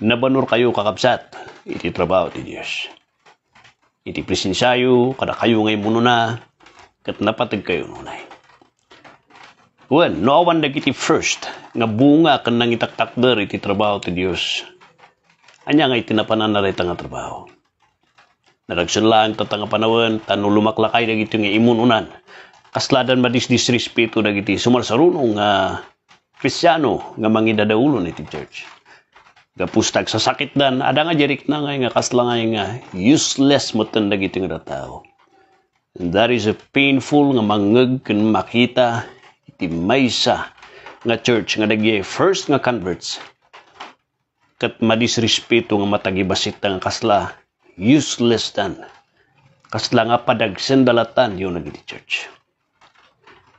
nabanur kayo kakabsat, iti trabaho ti Dios. Iti presensyayo kada kayo ngay muno na, kat napatag kayo nunay. Wen, noawan dagiti first, nga bunga kan nang itaktakder iti trabaho ti Dios. Anya nga itinapanan na nga trabaho. Naragsan lang tatanga panawan, tanu lumaklakay dagiti nga imununan. Kasladan madis disrespeto dagiti sumarsarunong nga uh, Kristyano nga mangidadaulon iti church Gapustag sa sakit dan, ada nga jerik na nga, nga kasla nga nga, useless mo tandag iting tao. And that is a painful nga mangag kan makita iti maysa nga church nga dagye first nga converts kat madisrespeto nga matagibasit nga kasla useless dan kasla nga padagsen dalatan nga nagiti church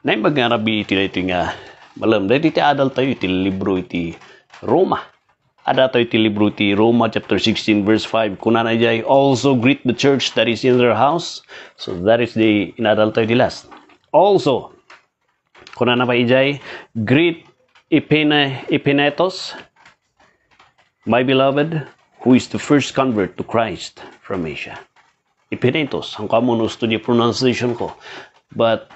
na yung nga rabi iti na iti nga malam dahil iti adal tayo iti libro iti Roma ada to'y tilibruti Roma chapter 16 verse 5 kunanay jay also greet the church that is in their house so that is the inadal di last. also na pa ijay greet Epine, Epinetos my beloved who is the first convert to Christ from Asia Epinetos ang common study pronunciation ko but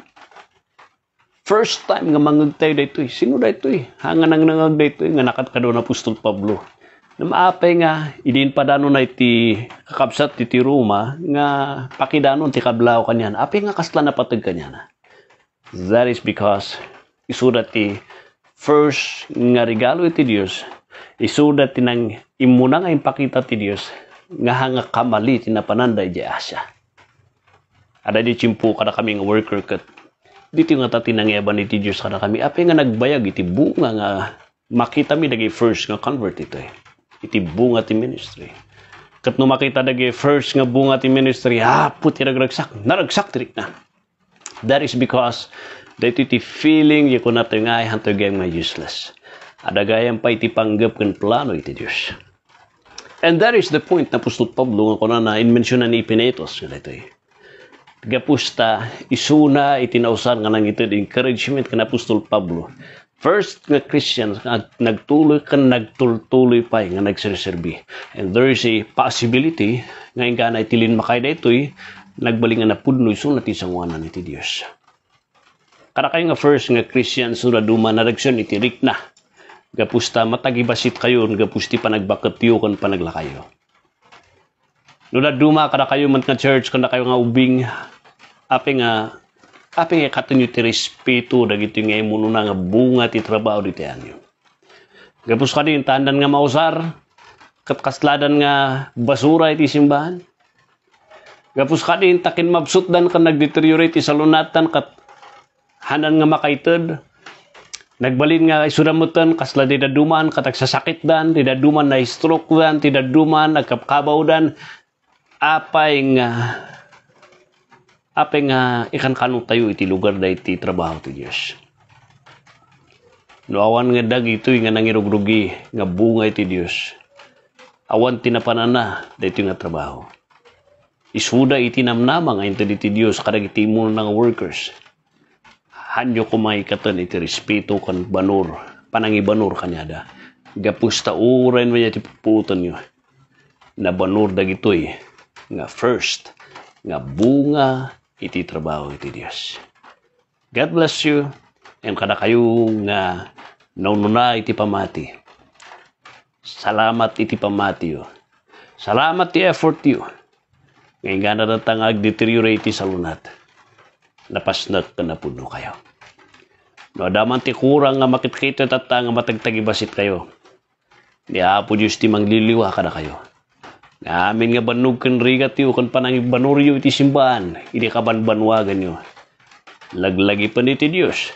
First time nga mangagtay daytoy. Sino daytoy? Hanga nang nangag daytoy nga nakatkado na Apostol Pablo. Na maapay nga idin padano na iti kakabsat ti Roma nga pakidanon ti kablao kanyan. Apay nga kasla na patag kanyan. That is because isuda ti first nga regalo iti Dios isuda ti nang imuna nga impakita ti Dios nga hanga kamali ti napananday di Asia Ada di chimpo kada kami nga worker ket dito nga tatinangyaban iti Diyos kana kami. Ape nga nagbayag iti bunga nga makita mi dagay first nga convert ito eh. Iti bunga ti ministry. Kat no makita dagay first nga bunga ti ministry, hapo ti nagragsak. Naragsak tirik na. That is because dahito iti feeling yung na ito nga ay hantoy gayang may useless. Adagayan pa iti panggap kan plano iti Diyos. And that is the point na Apostol Pablo nga ko na na-inmensyonan ni Ipinetos. Ito eh gapusta isuna itinausan nga nang itud encouragement kan Apostol Pablo first nga Christians nga nagtuloy kan nagtultuloy pa nga nagserserbi and there is a possibility nga inga ingana itilin makay daytoy nagbaling na pudno isunat isang wanan iti Dios kada kayo nga first nga Christians sura duma na reaksyon iti rikna gapusta matagibasit kayo gapusti panagbakot yo kan panaglakayo Nula duma kada kayo man nga church kada kayo nga ubing apa nga apa nga katunyo ti da gitu nga na nga bunga ti trabaho diti anyo Gapus kadi tandan nga mausar kat kasladan nga basura iti simbahan Gapus kadi takin mabsud dan nagdeteriorate ti salunatan kat hanan nga makaitod. Nagbalin nga isuramutan kasla didaduman katagsasakit dan didaduman na stroke dan didaduman nagkapkabaw dan apay nga apeng nga ikan kanu tayo iti lugar da iti trabaho ti Diyos. Noawan nga dag ito nga nangirugrugi nga bunga iti Dios. Awan tinapanana da ito nga trabaho. Isuda iti namnama nga ito iti Dios kadag iti mo ng workers. Hanyo kumay katan iti respeto kan banur, panangi banur kanyada. Gapusta uren mo iti puputan nyo. Nabanor dagitoy nga first nga bunga iti trabaho iti Dios. God bless you and kada kayong uh, naununa iti pamati. Salamat iti pamati yo. Salamat ti effort yo. Ngayon nga natatang ag-deteriorate sa lunat. Napasnat ka na puno kayo. No, adaman ti kurang nga makikita tatang nga matagtagibasit kayo. Di apo Diyos ti mangliliwa ka na kayo. Naamin nga banug kan rigat yu, kan panang banuryo iti simbahan, iti kabanbanwagan yu. Laglagi pa ni ti Diyos,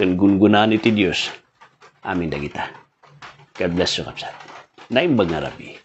kan gungunan iti Diyos. Amin kita. God bless you, kapsat. Naimbang nga rabi.